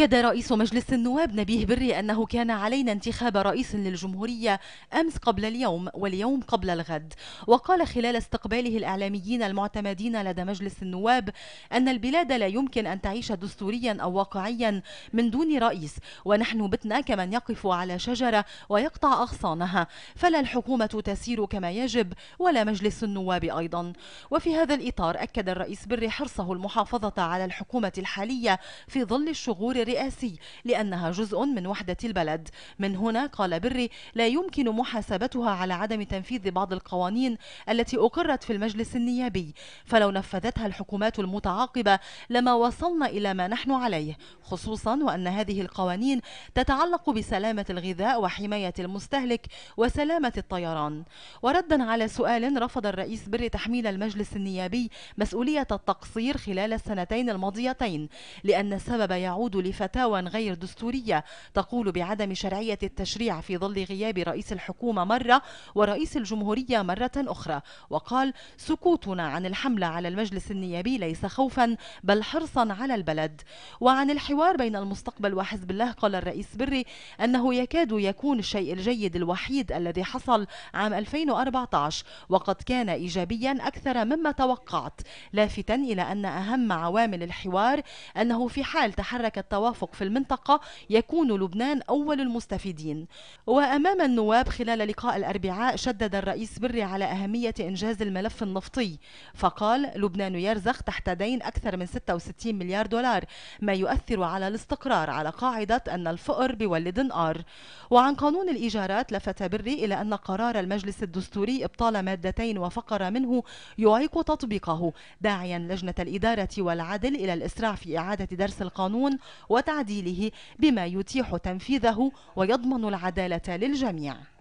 أكد رئيس مجلس النواب نبيه بري أنه كان علينا انتخاب رئيس للجمهورية أمس قبل اليوم واليوم قبل الغد وقال خلال استقباله الإعلاميين المعتمدين لدى مجلس النواب أن البلاد لا يمكن أن تعيش دستوريا أو واقعيا من دون رئيس ونحن بتنا كمن يقف على شجرة ويقطع أغصانها فلا الحكومة تسير كما يجب ولا مجلس النواب أيضا وفي هذا الإطار أكد الرئيس بري حرصه المحافظة على الحكومة الحالية في ظل الشغور الرئاسي لأنها جزء من وحدة البلد من هنا قال بري لا يمكن محاسبتها على عدم تنفيذ بعض القوانين التي أقرت في المجلس النيابي فلو نفذتها الحكومات المتعاقبة لما وصلنا إلى ما نحن عليه خصوصا وأن هذه القوانين تتعلق بسلامة الغذاء وحماية المستهلك وسلامة الطيران وردا على سؤال رفض الرئيس بري تحميل المجلس النيابي مسؤولية التقصير خلال السنتين الماضيتين لأن السبب يعود لفعل فتاوى غير دستورية تقول بعدم شرعية التشريع في ظل غياب رئيس الحكومة مرة ورئيس الجمهورية مرة أخرى وقال سكوتنا عن الحملة على المجلس النيابي ليس خوفا بل حرصا على البلد وعن الحوار بين المستقبل وحزب الله قال الرئيس بري أنه يكاد يكون الشيء الجيد الوحيد الذي حصل عام 2014 وقد كان إيجابيا أكثر مما توقعت لافتا إلى أن أهم عوامل الحوار أنه في حال تحرك التواصل التوافق في المنطقة يكون لبنان أول المستفيدين وأمام النواب خلال لقاء الأربعاء شدد الرئيس بري على أهمية إنجاز الملف النفطي فقال لبنان يرزخ تحت دين أكثر من 66 مليار دولار ما يؤثر على الاستقرار على قاعدة أن الفقر بيولد نقار وعن قانون الإيجارات لفت بري إلى أن قرار المجلس الدستوري إبطال مادتين وفقرة منه يعيق تطبيقه داعيا لجنة الإدارة والعدل إلى الإسراع في إعادة درس القانون وتعديله بما يتيح تنفيذه ويضمن العدالة للجميع